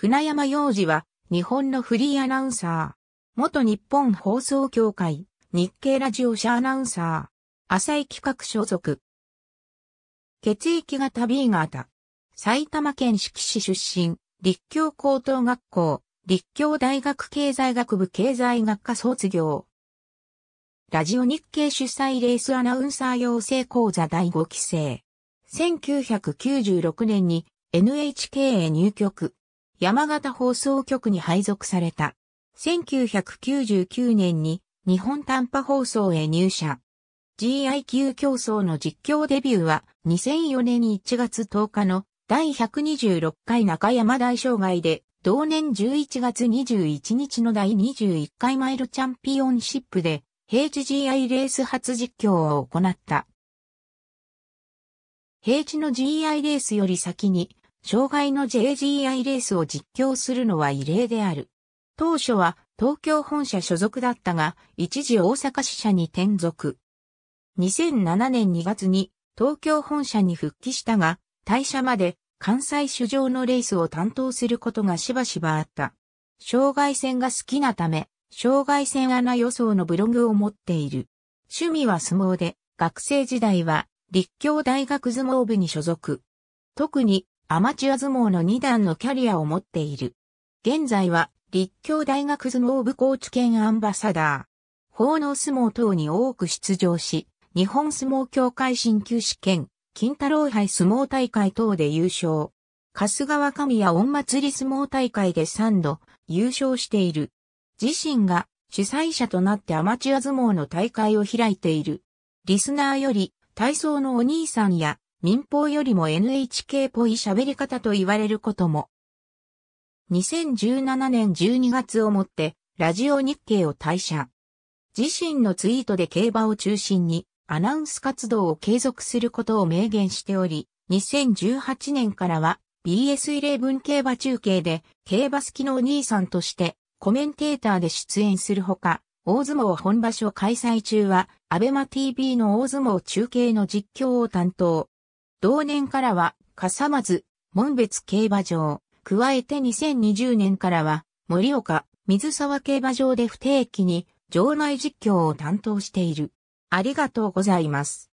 船山洋次は、日本のフリーアナウンサー。元日本放送協会、日経ラジオ社アナウンサー。浅井企画所属。血液型 B 型。埼玉県志木市出身。立教高等学校。立教大学経済学部経済学科卒業。ラジオ日経主催レースアナウンサー養成講座第5期生。1996年に NHK へ入局。山形放送局に配属された。1999年に日本短波放送へ入社。GIQ 競争の実況デビューは2004年1月10日の第126回中山大障害で同年11月21日の第21回マイルチャンピオンシップで平地 GI レース初実況を行った。平地の GI レースより先に障害の JGI レースを実況するのは異例である。当初は東京本社所属だったが、一時大阪支社に転属。2007年2月に東京本社に復帰したが、退社まで関西主上のレースを担当することがしばしばあった。障害戦が好きなため、障害戦穴予想のブログを持っている。趣味は相撲で、学生時代は立教大学相撲部に所属。特にアマチュア相撲の2段のキャリアを持っている。現在は、立教大学相撲部高知県アンバサダー。法納相撲等に多く出場し、日本相撲協会新旧試験、金太郎杯相撲大会等で優勝。春日川神谷御祭り相撲大会で3度優勝している。自身が主催者となってアマチュア相撲の大会を開いている。リスナーより体操のお兄さんや民放よりも NHK っぽい喋り方と言われることも。2017年12月をもって、ラジオ日経を退社。自身のツイートで競馬を中心に、アナウンス活動を継続することを明言しており、2018年からは BS11 競馬中継で競馬好きのお兄さんとしてコメンテーターで出演するほか、大相撲本場所開催中は、アベマ TV の大相撲中継の実況を担当。同年からは、笠松、門別競馬場、加えて2020年からは、森岡、水沢競馬場で不定期に、場内実況を担当している。ありがとうございます。